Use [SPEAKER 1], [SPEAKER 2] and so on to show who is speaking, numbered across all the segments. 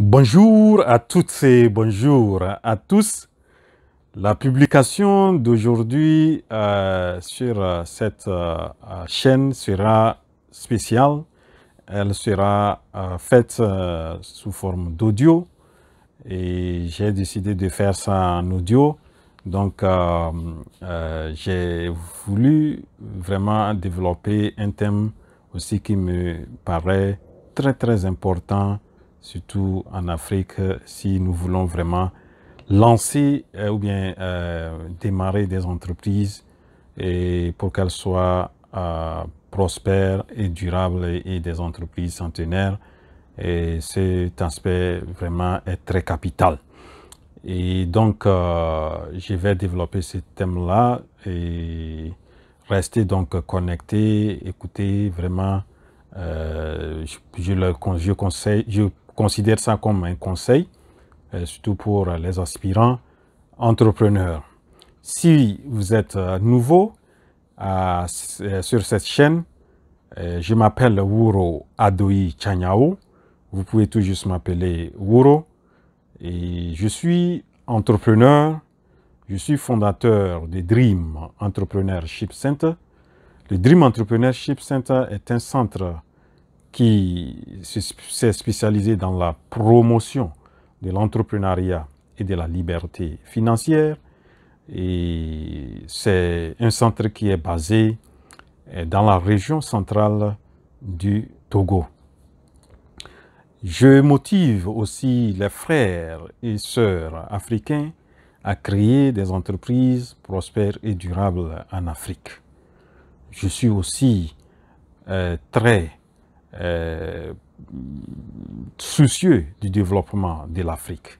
[SPEAKER 1] Bonjour à toutes et bonjour à tous. La publication d'aujourd'hui euh, sur euh, cette euh, chaîne sera spéciale. Elle sera faite sous forme d'audio et j'ai décidé de faire ça en audio. Donc, j'ai voulu vraiment développer un thème aussi qui me paraît très, très important surtout en Afrique, si nous voulons vraiment lancer euh, ou bien euh, démarrer des entreprises et pour qu'elles soient euh, prospères et durables et, des entreprises centenaires. Et cet aspect vraiment est très capital. Et donc, je vais développer ce thème-là et rester donc connecté, écouter vraiment. je, je, le, je conseille, je considère ça comme un conseil, euh, surtout pour euh, les aspirants entrepreneurs. Si vous êtes euh, nouveau sur cette chaîne, je m'appelle Wuro Adoi Chanyao. Vous pouvez tout juste m'appeler Wuro. Et je suis entrepreneur. Je suis fondateur de Dream Entrepreneurship Center. Le Dream Entrepreneurship Center est un centre qui s'est spécialisé dans la promotion de l'entrepreneuriat et de la liberté financière. Et c'est un centre qui est basé euh, dans la région centrale du Togo. Je motive aussi les frères et sœurs africains à créer des entreprises prospères et durables en Afrique. Je suis aussi euh, très euh, soucieux du développement de l'Afrique,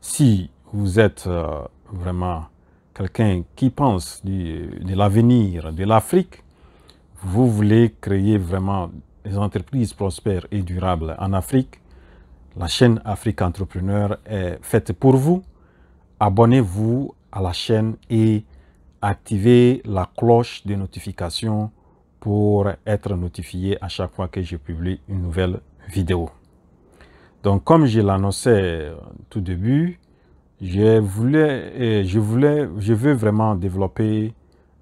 [SPEAKER 1] si vous êtes euh, vraiment quelqu'un qui pense de l'avenir de l'Afrique, vous voulez créer vraiment des entreprises prospères et durables en Afrique, la chaîne Afrique Entrepreneur est faite pour vous. Abonnez-vous à la chaîne et activez la cloche de notification pour être notifié à chaque fois que je publie une nouvelle vidéo. Donc, comme je l'annonçais euh, tout début, je voulais, euh, je voulais, je veux vraiment développer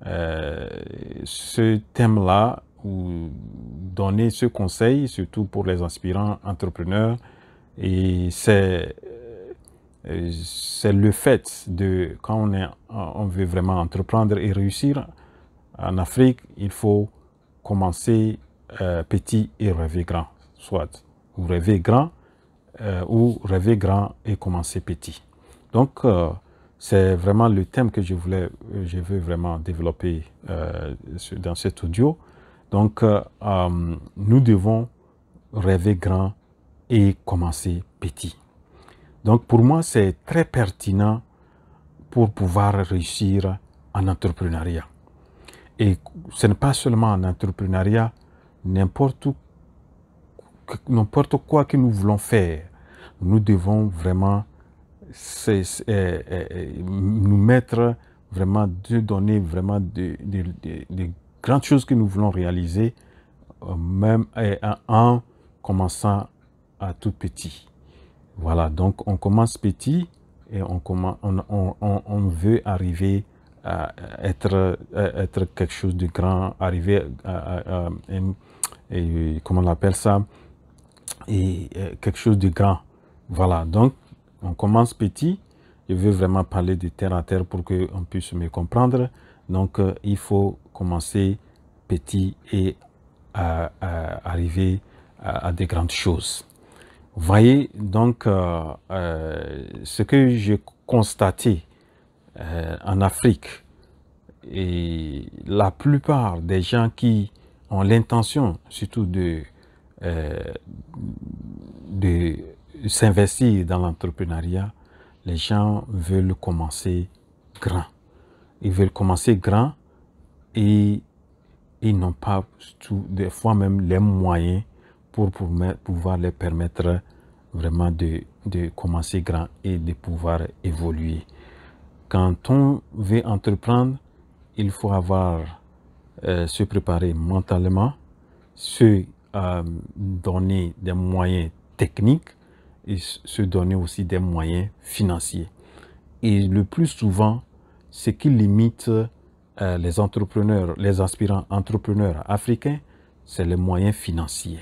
[SPEAKER 1] euh, ce thème-là ou donner ce conseil, surtout pour les aspirants entrepreneurs. Et c'est c'est le fait de quand on, on veut vraiment entreprendre et réussir en Afrique, il faut commencer euh, petit et rêver grand. Soit vous grand euh, ou rêver grand et commencer petit. Donc, euh, c'est vraiment le thème que je voulais, je veux vraiment développer dans cet audio. Donc, nous devons rêver grand et commencer petit. Donc, pour moi, c'est très pertinent pour pouvoir réussir en entrepreneuriat. Et ce n'est pas seulement en entrepreneuriat, n'importe n'importe quoi que nous voulons faire, nous devons vraiment euh, euh, nous mettre vraiment, de donner vraiment des de, grandes choses que nous voulons réaliser, euh, même en commençant à tout petit. Voilà, donc on commence petit et on, on, on, on veut arriver être, être quelque chose de grand, arriver à, et, comment on appelle ça, et euh, quelque chose de grand. Voilà, donc on commence petit. Je veux vraiment parler de terre à terre pour qu'on puisse mieux comprendre. Donc, euh, il faut commencer petit et arriver à, des grandes choses. voyez, donc, euh, ce que j'ai constaté euh, en Afrique. Et la plupart des gens qui ont l'intention surtout de, euh, de s'investir dans l'entrepreneuriat, les gens veulent commencer grand. Ils veulent commencer grand et ils n'ont pas tout, des fois même les moyens pour pouvoir les permettre vraiment de, de commencer grand et de pouvoir évoluer quand on veut entreprendre, il faut avoir euh, se préparer mentalement, se euh, donner des moyens techniques et se donner aussi des moyens financiers. Et le plus souvent, ce qui limite euh, les entrepreneurs, les aspirants entrepreneurs africains, c'est les moyens financiers.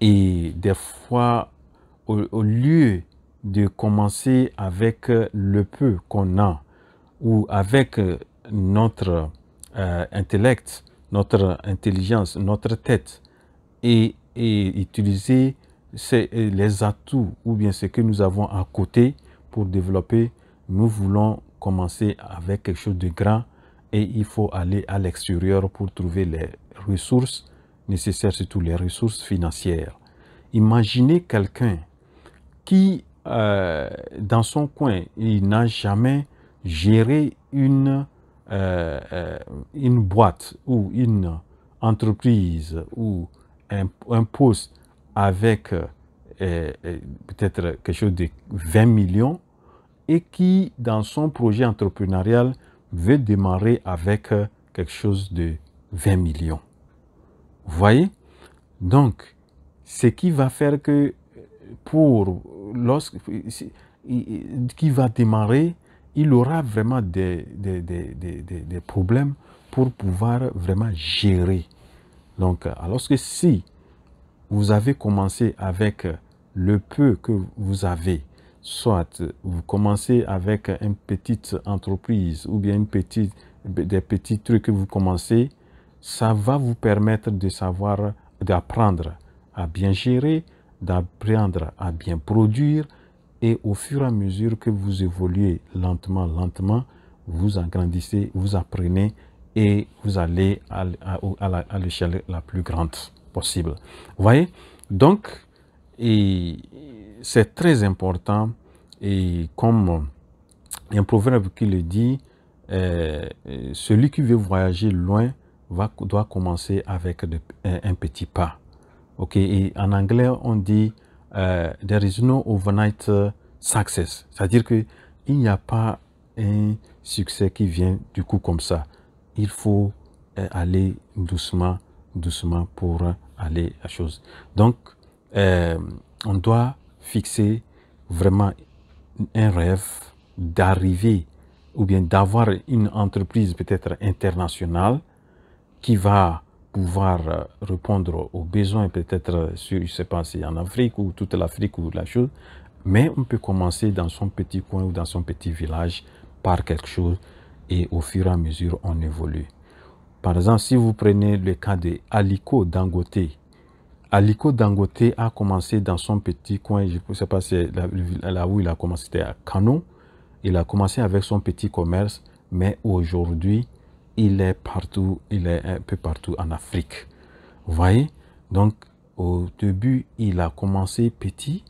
[SPEAKER 1] Et des fois, au lieu de commencer avec euh, le peu qu'on a ou avec euh, notre euh, intellect, notre intelligence, notre tête et, utiliser les atouts ou bien ce que nous avons à côté pour développer. Nous voulons commencer avec quelque chose de grand et il faut aller à l'extérieur pour trouver les ressources nécessaires, surtout les ressources financières. Imaginez quelqu'un qui euh, dans son coin. Il n'a jamais géré une, euh, euh, une boîte ou une entreprise ou un, poste avec peut-être quelque chose de 20 millions et qui, dans son projet entrepreneurial, veut démarrer avec quelque chose de 20 millions. Vous voyez Donc, ce qui va faire que pour qui va démarrer, il aura vraiment des, problèmes pour pouvoir vraiment gérer. Donc, alors euh, que si vous avez commencé avec euh, le peu que vous avez, soit euh, vous commencez avec une petite entreprise ou bien des petits trucs que vous commencez, ça va vous permettre de savoir, d'apprendre à bien gérer, d'apprendre à bien produire et au fur et à mesure que vous évoluez lentement, lentement, vous agrandissez, vous apprenez et vous allez à, l'échelle la plus grande possible. Vous voyez Donc, c'est très important et comme un proverbe qui le dit, euh, celui qui veut voyager loin va, doit commencer avec un petit pas. Ok, et en anglais, on dit euh, there is no overnight euh, success. C'est-à-dire qu'il n'y a pas un succès qui vient du coup comme ça. Il faut euh, aller doucement, doucement pour aller à chose. Donc, on doit fixer vraiment un rêve d'arriver ou bien d'avoir une entreprise peut-être internationale qui va pouvoir euh, répondre aux besoins, peut-être, je ne sais pas si en Afrique ou toute l'Afrique ou la chose, mais on peut commencer dans son petit coin ou dans son petit village par quelque chose et au fur et à mesure, on évolue. Par exemple, si vous prenez le cas de Aliko Dangote, Aliko Dangote a commencé dans son petit coin, je ne sais pas si là où il a commencé, c'était à Canon. Il a commencé avec son petit commerce, mais aujourd'hui, il est partout, il est un peu partout en Afrique. Vous voyez Donc, au début, il a commencé petit,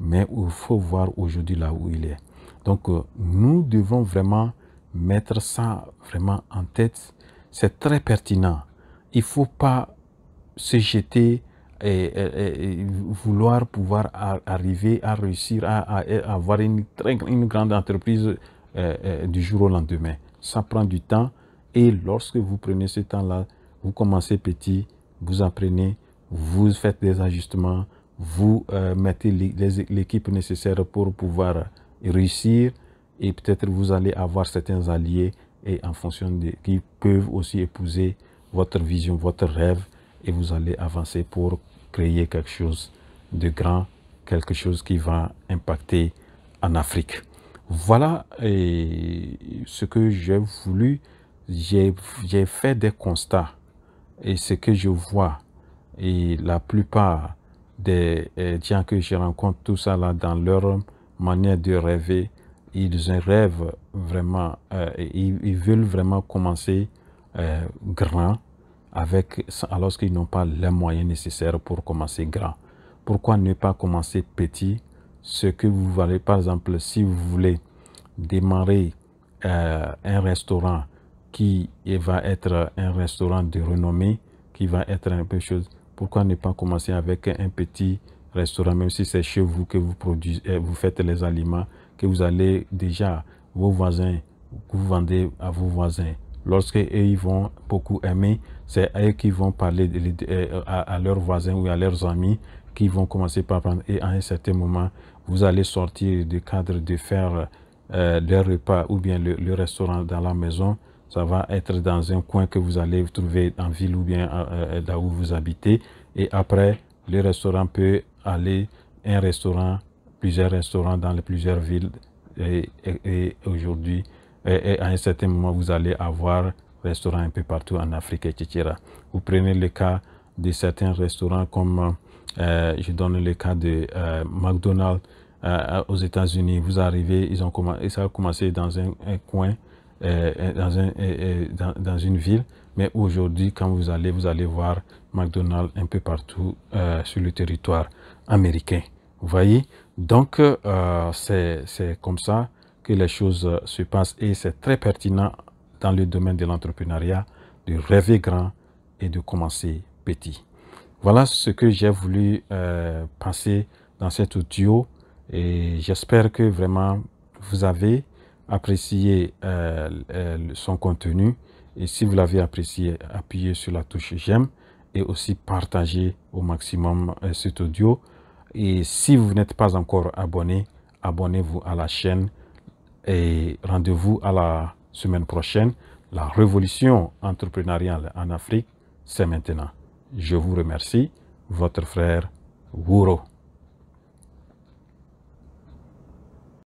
[SPEAKER 1] mais il faut voir aujourd'hui là où il est. Donc, euh, nous devons vraiment mettre ça vraiment en tête. C'est très pertinent. Il ne faut pas se jeter et, vouloir pouvoir arriver à réussir à, avoir une, une grande entreprise euh, euh, du jour au lendemain. Ça prend du temps, et lorsque vous prenez ce temps-là, vous commencez petit, vous apprenez, vous faites des ajustements, vous euh, mettez l'équipe nécessaire pour pouvoir réussir et peut-être vous allez avoir certains alliés et en fonction de qui peuvent aussi épouser votre vision, votre rêve et vous allez avancer pour créer quelque chose de grand, quelque chose qui va impacter en Afrique. Voilà ce que j'ai voulu j'ai fait des constats et ce que je vois, et la plupart des euh, gens que je rencontre, tout ça là, dans leur manière de rêver, ils rêvent vraiment, euh, ils, ils, veulent vraiment commencer euh, grand, avec, alors qu'ils n'ont pas les moyens nécessaires pour commencer grand. Pourquoi ne pas commencer petit Ce que vous voulez, par exemple, si vous voulez démarrer un restaurant, qui va être un restaurant de renommée, qui va être un peu chose. Pourquoi ne pas commencer avec un petit restaurant, même si c'est chez vous que vous produisez, euh, vous faites les aliments, que vous allez déjà, vos voisins, vous vendez à vos voisins. Lorsque vont beaucoup aimer, c'est eux qui vont parler euh, à, leurs voisins ou à leurs amis qui vont commencer par prendre. Et à un certain moment, vous allez sortir du cadre de faire euh, le repas ou bien le restaurant dans la maison ça va être dans un coin que vous allez trouver en ville ou bien euh, euh, là où vous habitez. Et après, le restaurant peut aller, un restaurant, plusieurs restaurants dans les plusieurs villes. Et, et aujourd'hui, à un certain moment, vous allez avoir restaurants un peu partout en Afrique, etc. Vous prenez le cas de certains restaurants comme, euh, je donne le cas de McDonald's aux États-Unis. Vous arrivez, ils ont commencé, ça a commencé dans un coin euh, euh, dans, un, euh, dans, une ville. Mais aujourd'hui, quand vous allez, vous allez voir McDonald's un peu partout sur le territoire américain. Vous voyez Donc, c'est comme ça que les choses se passent et c'est très pertinent dans le domaine de l'entrepreneuriat de rêver grand et de commencer petit. Voilà ce que j'ai voulu passer dans cet audio et j'espère que vraiment vous avez appréciez euh, euh, son contenu. Et si vous l'avez apprécié, appuyez sur la touche j'aime et aussi partagez au maximum euh, cet audio. Et si vous n'êtes pas encore abonné, abonnez-vous à la chaîne et rendez-vous à la semaine prochaine. La révolution entrepreneuriale en Afrique, c'est maintenant. Je vous remercie, votre frère Wuro.